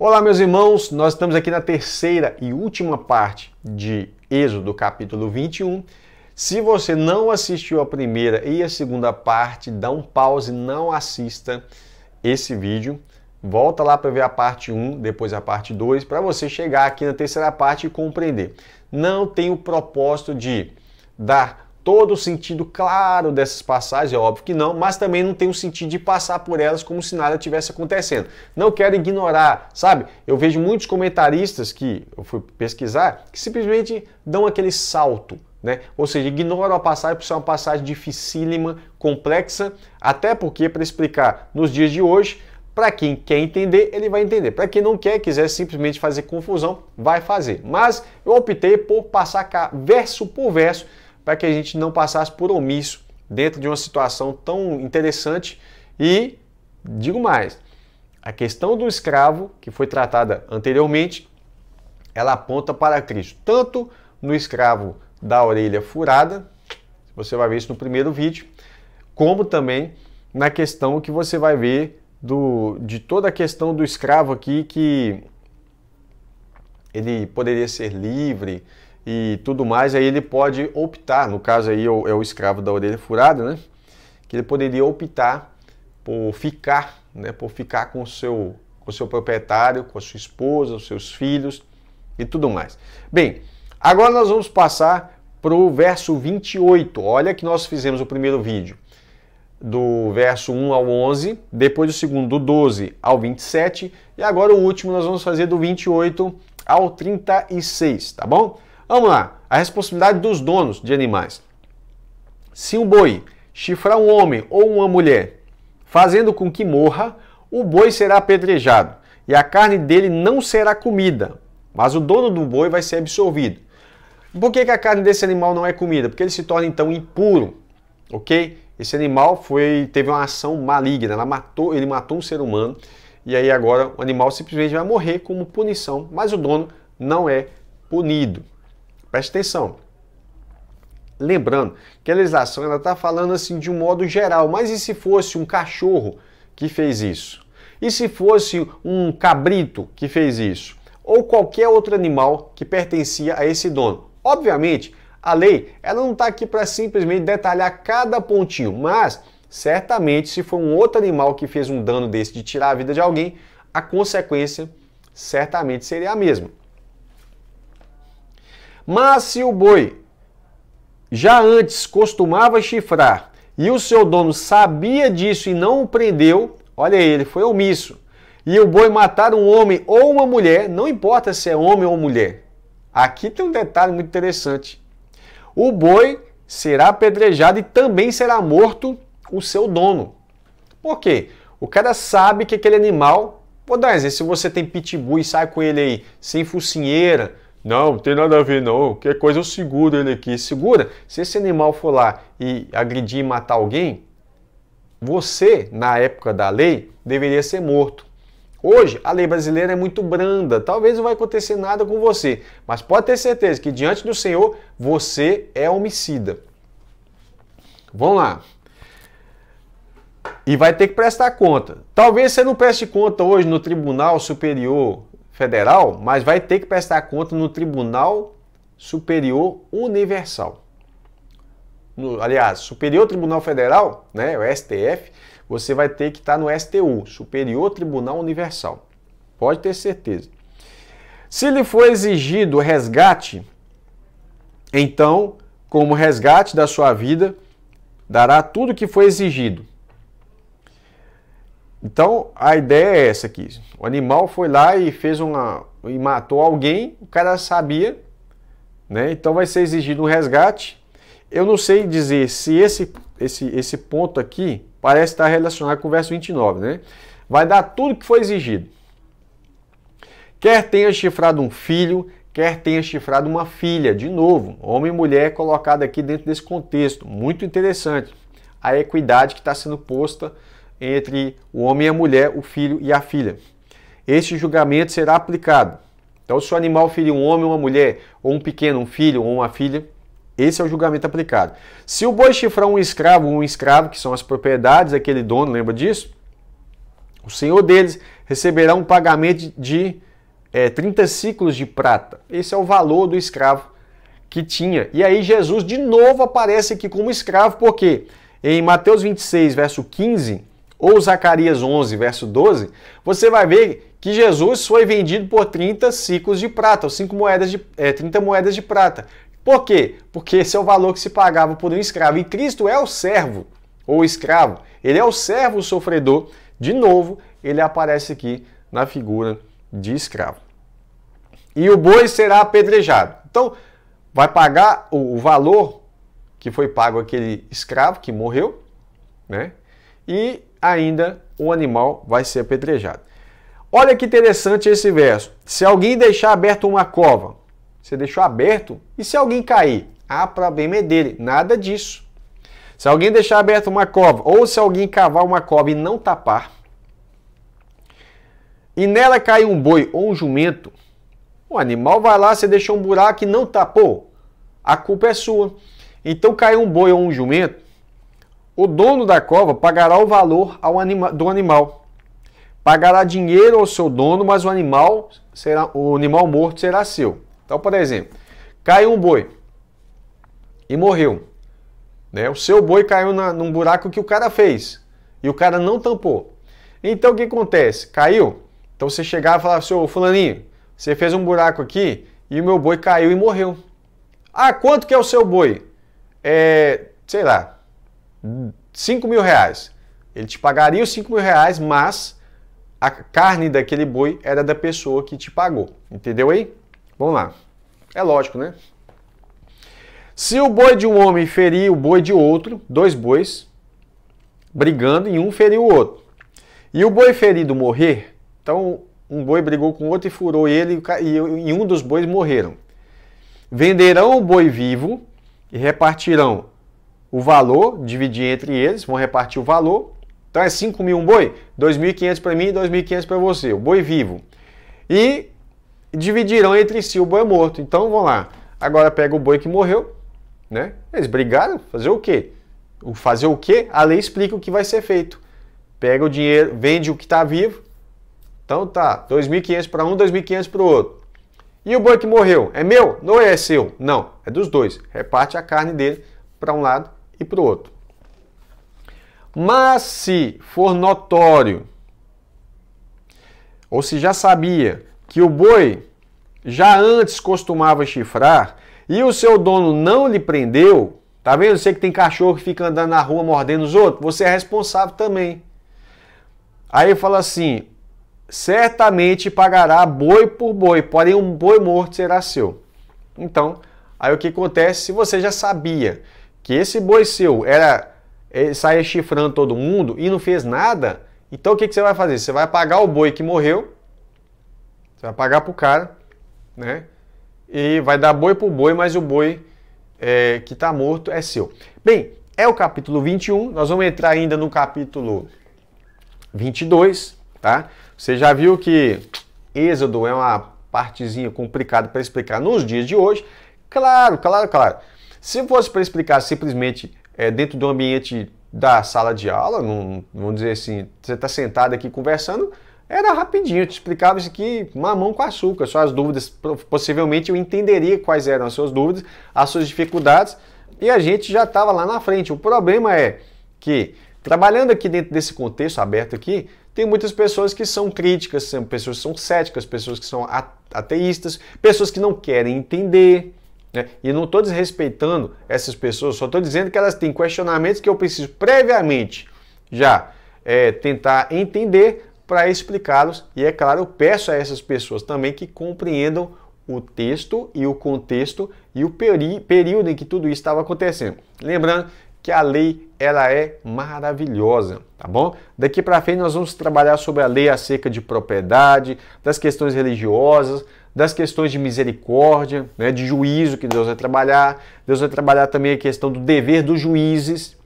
Olá, meus irmãos, nós estamos aqui na terceira e última parte de Êxodo, capítulo 21. Se você não assistiu a primeira e a segunda parte, dá um pause, não assista esse vídeo. Volta lá para ver a parte 1, depois a parte 2, para você chegar aqui na terceira parte e compreender. Não tem o propósito de dar todo o sentido claro dessas passagens, é óbvio que não, mas também não tem o sentido de passar por elas como se nada tivesse acontecendo. Não quero ignorar, sabe? Eu vejo muitos comentaristas que eu fui pesquisar que simplesmente dão aquele salto. Né? Ou seja, ignoram a passagem por ser uma passagem dificílima, complexa, até porque, para explicar nos dias de hoje, para quem quer entender, ele vai entender. Para quem não quer, quiser simplesmente fazer confusão, vai fazer. Mas eu optei por passar cá verso por verso para que a gente não passasse por omisso dentro de uma situação tão interessante e, digo mais, a questão do escravo, que foi tratada anteriormente, ela aponta para Cristo, tanto no escravo da orelha furada, você vai ver isso no primeiro vídeo, como também na questão que você vai ver do, de toda a questão do escravo aqui, que ele poderia ser livre, e tudo mais, aí ele pode optar, no caso aí é o, é o escravo da orelha furada, né? Que ele poderia optar por ficar, né? Por ficar com o seu, com o seu proprietário, com a sua esposa, os seus filhos e tudo mais. Bem, agora nós vamos passar para o verso 28. Olha que nós fizemos o primeiro vídeo do verso 1 ao 11, depois o segundo do 12 ao 27 e agora o último nós vamos fazer do 28 ao 36, tá bom? Vamos lá. A responsabilidade dos donos de animais. Se um boi chifrar um homem ou uma mulher, fazendo com que morra, o boi será apedrejado e a carne dele não será comida, mas o dono do boi vai ser absolvido. Por que, que a carne desse animal não é comida? Porque ele se torna então impuro, ok? Esse animal foi teve uma ação maligna, ela matou, ele matou um ser humano e aí agora o animal simplesmente vai morrer como punição, mas o dono não é punido. Preste atenção. Lembrando que a legislação ela está falando assim de um modo geral, mas e se fosse um cachorro que fez isso? E se fosse um cabrito que fez isso? Ou qualquer outro animal que pertencia a esse dono? Obviamente, a lei ela não está aqui para simplesmente detalhar cada pontinho, mas certamente se for um outro animal que fez um dano desse de tirar a vida de alguém, a consequência certamente seria a mesma. Mas se o boi já antes costumava chifrar e o seu dono sabia disso e não o prendeu, olha aí, ele foi omisso, e o boi matar um homem ou uma mulher, não importa se é homem ou mulher. Aqui tem um detalhe muito interessante. O boi será apedrejado e também será morto o seu dono. Por quê? O cara sabe que aquele animal. Vou dar um exemplo. Se você tem pitbull e sai com ele aí sem focinheira, não, não tem nada a ver não. Que coisa eu seguro ele aqui. Segura. Se esse animal for lá e agredir e matar alguém, você, na época da lei, deveria ser morto. Hoje, a lei brasileira é muito branda. Talvez não vai acontecer nada com você, mas pode ter certeza que diante do Senhor, você é homicida. Vamos lá. E vai ter que prestar conta. Talvez você não preste conta hoje no Tribunal Superior Federal, mas vai ter que prestar conta no Tribunal Superior Universal. No, aliás, Superior Tribunal Federal, né, o STF, você vai ter que estar tá no STU, Superior Tribunal Universal. Pode ter certeza. Se lhe for exigido resgate, então, como resgate da sua vida, dará tudo o que foi exigido, então a ideia é essa aqui. O animal foi lá e fez uma e matou alguém, o cara sabia, né? Então vai ser exigido um resgate. Eu não sei dizer se esse esse esse ponto aqui parece estar relacionado com o verso 29, né? Vai dar tudo que foi exigido. Quer tenha chifrado um filho, quer tenha chifrado uma filha, de novo, homem e mulher é colocado aqui dentro desse contexto, muito interessante. A equidade que está sendo posta entre o homem e a mulher, o filho e a filha. Este julgamento será aplicado. Então, se o animal ferir um homem, uma mulher, ou um pequeno, um filho ou uma filha, esse é o julgamento aplicado. Se o boi chifrar um escravo ou um escravo, que são as propriedades daquele dono, lembra disso? O senhor deles receberá um pagamento de é, 30 ciclos de prata. Esse é o valor do escravo que tinha. E aí Jesus de novo aparece aqui como escravo, porque em Mateus 26, verso 15, ou Zacarias 11, verso 12, você vai ver que Jesus foi vendido por 30 ciclos de prata, ou 5 moedas de, é, 30 moedas de prata. Por quê? Porque esse é o valor que se pagava por um escravo. E Cristo é o servo, ou escravo. Ele é o servo sofredor. De novo, ele aparece aqui na figura de escravo. E o boi será apedrejado. Então, vai pagar o valor que foi pago aquele escravo que morreu, né? E ainda o animal vai ser apedrejado. Olha que interessante esse verso. Se alguém deixar aberto uma cova, você deixou aberto, e se alguém cair? Ah, problema é dele. Nada disso. Se alguém deixar aberta uma cova, ou se alguém cavar uma cova e não tapar, e nela cair um boi ou um jumento, o animal vai lá, você deixou um buraco e não tapou, a culpa é sua. Então caiu um boi ou um jumento, o dono da cova pagará o valor ao anima do animal. Pagará dinheiro ao seu dono, mas o animal será o animal morto será seu. Então, por exemplo, caiu um boi e morreu. Né? O seu boi caiu na, num buraco que o cara fez e o cara não tampou. Então o que acontece? Caiu. Então você chegava e falava, seu fulaninho, você fez um buraco aqui e o meu boi caiu e morreu. Ah, quanto que é o seu boi? É, sei lá, 5 mil reais. Ele te pagaria os 5 mil reais, mas a carne daquele boi era da pessoa que te pagou. Entendeu aí? Vamos lá. É lógico, né? Se o boi de um homem ferir o boi de outro, dois bois brigando e um feriu o outro, e o boi ferido morrer, então um boi brigou com o outro e furou ele e um dos bois morreram. Venderão o boi vivo e repartirão o valor, dividir entre eles, vão repartir o valor. Então é 5 mil um boi, 2.500 para mim e 2.500 para você, o boi vivo. E dividirão entre si o boi é morto. Então vão lá. Agora pega o boi que morreu, né? Eles brigaram, fazer o quê? O fazer o quê? A lei explica o que vai ser feito. Pega o dinheiro, vende o que está vivo. Então tá, 2.500 para um, 2.500 para o outro. E o boi que morreu? É meu? Não é seu? Não, é dos dois. Reparte a carne dele para um lado e para o outro. Mas se for notório, ou se já sabia que o boi já antes costumava chifrar e o seu dono não lhe prendeu, tá vendo? Você que tem cachorro que fica andando na rua mordendo os outros, você é responsável também. Aí fala assim: certamente pagará boi por boi, porém um boi morto será seu. Então, aí o que acontece se você já sabia? que esse boi seu era é, saia chifrando todo mundo e não fez nada, então o que, que você vai fazer? Você vai pagar o boi que morreu, você vai pagar pro cara, né? E vai dar boi pro boi, mas o boi é, que está morto é seu. Bem, é o capítulo 21, nós vamos entrar ainda no capítulo 22, tá? Você já viu que Êxodo é uma partezinha complicada para explicar nos dias de hoje. Claro, claro, claro. Se fosse para explicar simplesmente é, dentro do ambiente da sala de aula, num, vamos dizer assim, você está sentado aqui conversando, era rapidinho, eu te explicava isso aqui, mamão com açúcar, suas dúvidas, possivelmente eu entenderia quais eram as suas dúvidas, as suas dificuldades, e a gente já estava lá na frente. O problema é que, trabalhando aqui dentro desse contexto aberto aqui, tem muitas pessoas que são críticas, pessoas que são céticas, pessoas que são ateístas, pessoas que não querem entender, né? E não estou desrespeitando essas pessoas, só estou dizendo que elas têm questionamentos que eu preciso previamente já é, tentar entender para explicá-los. E é claro, eu peço a essas pessoas também que compreendam o texto e o contexto e o período em que tudo isso estava acontecendo. Lembrando que a lei ela é maravilhosa, tá bom? Daqui para frente nós vamos trabalhar sobre a lei acerca de propriedade, das questões religiosas, das questões de misericórdia, né, de juízo que Deus vai trabalhar. Deus vai trabalhar também a questão do dever dos juízes,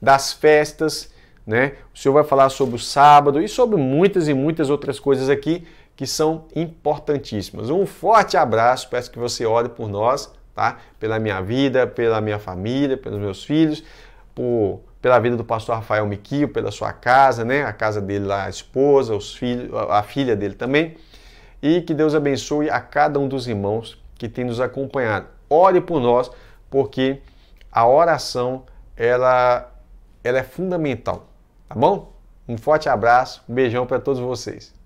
das festas, né? O Senhor vai falar sobre o sábado e sobre muitas e muitas outras coisas aqui que são importantíssimas. Um forte abraço, peço que você ore por nós, tá? Pela minha vida, pela minha família, pelos meus filhos, por pela vida do pastor Rafael Miquio, pela sua casa, né? A casa dele lá, a esposa, os filhos, a filha dele também e que Deus abençoe a cada um dos irmãos que tem nos acompanhado. Ore por nós, porque a oração ela, ela é fundamental, tá bom? Um forte abraço, um beijão para todos vocês.